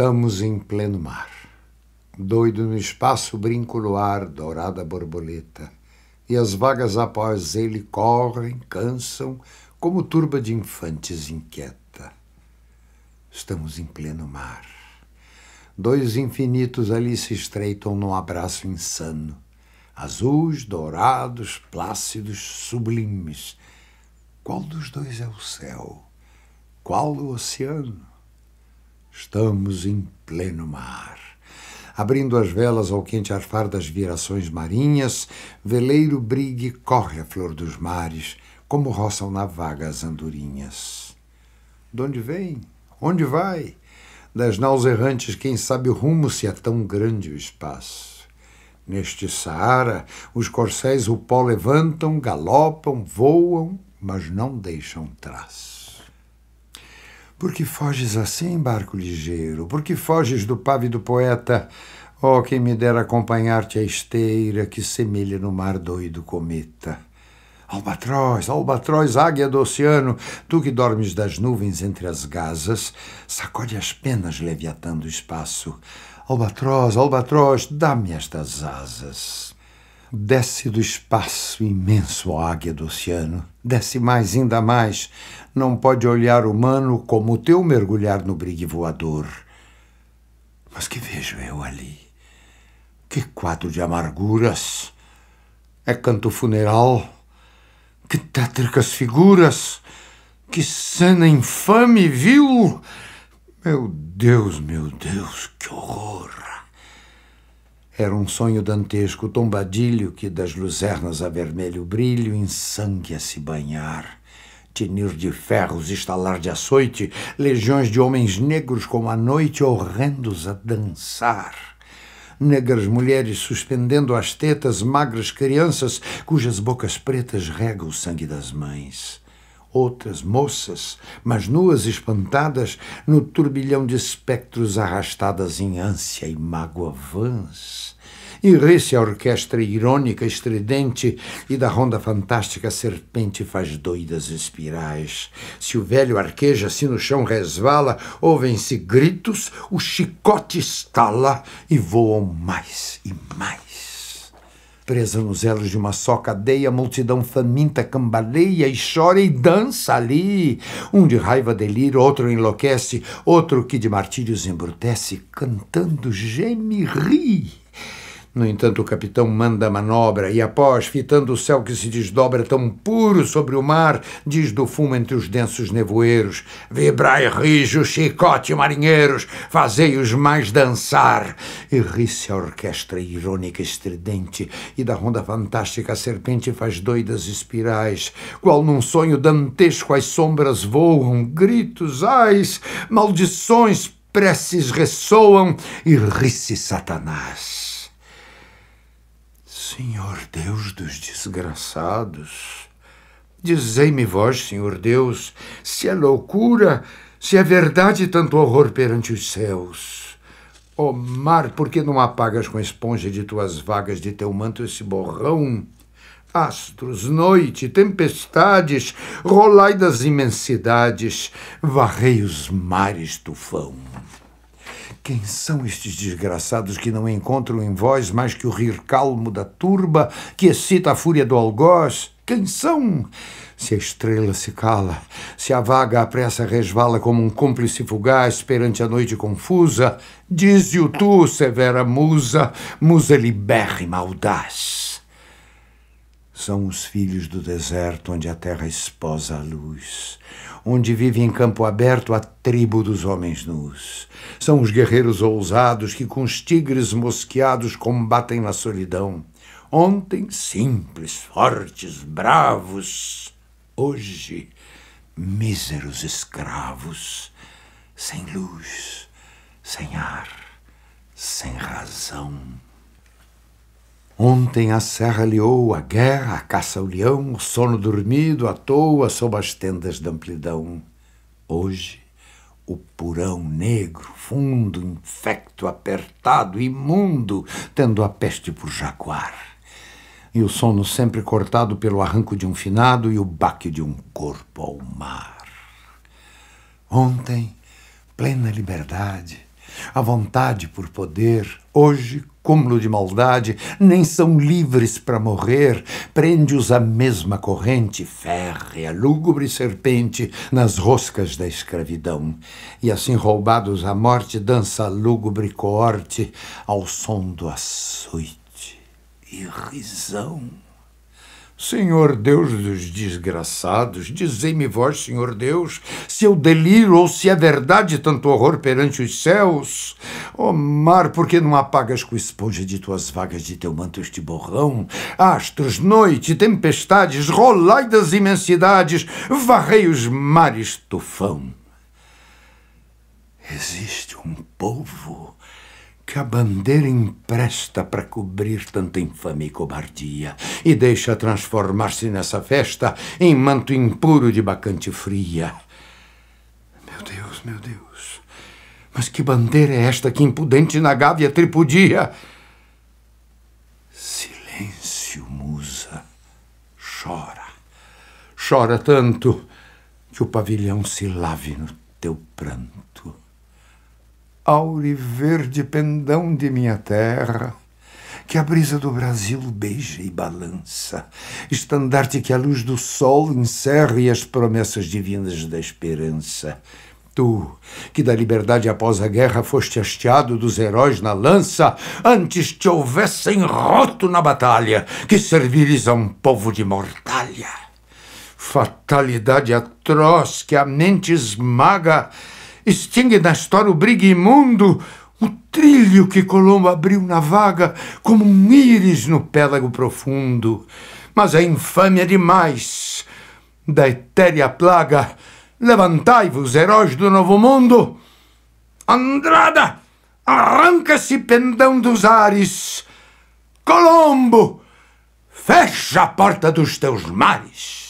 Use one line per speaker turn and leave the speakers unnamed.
Estamos em pleno mar. Doido no espaço, brinco no ar, dourada borboleta. E as vagas após ele correm, cansam, como turba de infantes inquieta. Estamos em pleno mar. Dois infinitos ali se estreitam num abraço insano. Azuis, dourados, plácidos, sublimes. Qual dos dois é o céu? Qual o oceano? Estamos em pleno mar. Abrindo as velas ao quente arfar das virações marinhas, veleiro brigue corre a flor dos mares, como roçam na vaga as andorinhas. De onde vem? Onde vai? Das naus errantes, quem sabe o rumo se é tão grande o espaço. Neste Saara, os corcéis o pó levantam, galopam, voam, mas não deixam traço. Porque foges assim, barco ligeiro? Porque foges do pávido poeta? Oh, quem me dera acompanhar-te a esteira que semelha no mar doido cometa. Albatroz, albatroz, águia do oceano, tu que dormes das nuvens entre as gazas, sacode as penas leviatando o espaço. Albatroz, albatroz, dá-me estas asas. Desce do espaço imenso a águia do oceano. Desce mais, ainda mais. Não pode olhar humano como o teu mergulhar no brigue voador. Mas que vejo eu ali? Que quadro de amarguras! É canto funeral? Que tétricas figuras! Que cena infame, viu? Meu Deus, meu Deus, que horror! Era um sonho dantesco, tombadilho, que das luzernas a vermelho brilho, em sangue a se banhar. Tinir de ferros, estalar de açoite, legiões de homens negros como a noite, horrendos a dançar negras mulheres suspendendo as tetas, magras crianças cujas bocas pretas regam o sangue das mães outras moças, mas nuas e espantadas, no turbilhão de espectros arrastadas em ânsia e mágoa vãs. E ri-se a orquestra irônica, estridente, e da ronda fantástica a serpente faz doidas espirais. Se o velho arqueja, se no chão resvala, ouvem-se gritos, o chicote estala e voam mais e mais. Presa nos elos de uma só cadeia, a multidão faminta cambaleia e chora e dança ali. Um de raiva delira, outro enlouquece, outro que de martírios embrutece, cantando, geme, ri. No entanto, o capitão manda a manobra e, após fitando o céu que se desdobra tão puro sobre o mar, diz do fumo entre os densos nevoeiros: Vibrai, rijo, chicote, marinheiros, fazei-os mais dançar. E ri-se a orquestra irônica estridente, e da ronda fantástica a serpente faz doidas espirais, qual num sonho dantesco as sombras voam, gritos, ais, maldições, preces ressoam, e ri-se Satanás. Senhor Deus dos desgraçados, dizei-me vós, Senhor Deus, se é loucura, se é verdade tanto horror perante os céus. Ó oh mar, por que não apagas com esponja de tuas vagas de teu manto esse borrão? Astros, noite, tempestades, rolai das imensidades, varrei os mares, tufão. Quem são estes desgraçados que não encontram em vós mais que o rir calmo da turba que excita a fúria do algoz? Quem são? Se a estrela se cala, se a vaga à pressa resvala como um cúmplice fugaz perante a noite confusa, dize-o tu, severa musa, musa libérrima audaz são os filhos do deserto, onde a terra esposa a luz, onde vive em campo aberto a tribo dos homens nus. São os guerreiros ousados que, com os tigres mosqueados, combatem na solidão. Ontem, simples, fortes, bravos, hoje, míseros escravos, sem luz, sem ar, sem razão. Ontem a serra leou, a guerra, a caça ao leão, o sono dormido à toa sob as tendas da amplidão. Hoje, o purão negro, fundo, infecto, apertado, imundo, tendo a peste por jaguar. E o sono sempre cortado pelo arranco de um finado e o baque de um corpo ao mar. Ontem, plena liberdade, a vontade por poder, hoje acúmulo de maldade, nem são livres para morrer, prende-os à mesma corrente férrea, lúgubre serpente nas roscas da escravidão. E assim roubados à morte, dança a lúgubre coorte ao som do açoite e risão. Senhor Deus dos desgraçados, dizei-me vós, Senhor Deus, se eu deliro ou se é verdade tanto horror perante os céus. Ó oh, mar, por que não apagas com esponja de tuas vagas de teu manto este borrão? Astros, noite, tempestades, rolai das imensidades, varrei os mares, tufão. Existe um povo que a bandeira empresta para cobrir tanta infame e cobardia, e deixa transformar-se nessa festa em manto impuro de bacante fria. Meu Deus, meu Deus, mas que bandeira é esta que impudente na gávea tripudia? Silêncio, musa, chora, chora tanto que o pavilhão se lave no teu pranto auriverde pendão de minha terra, que a brisa do Brasil beija e balança, estandarte que a luz do sol encerre as promessas divinas da esperança. Tu, que da liberdade após a guerra foste hasteado dos heróis na lança, antes te houvessem roto na batalha, que servires a um povo de mortalha. Fatalidade atroz que a mente esmaga extingue na história o brigue imundo, o trilho que Colombo abriu na vaga como um íris no pélago profundo. Mas a é infâmia demais da etérea plaga. Levantai-vos, heróis do novo mundo! Andrada, arranca se pendão dos ares! Colombo, fecha a porta dos teus mares!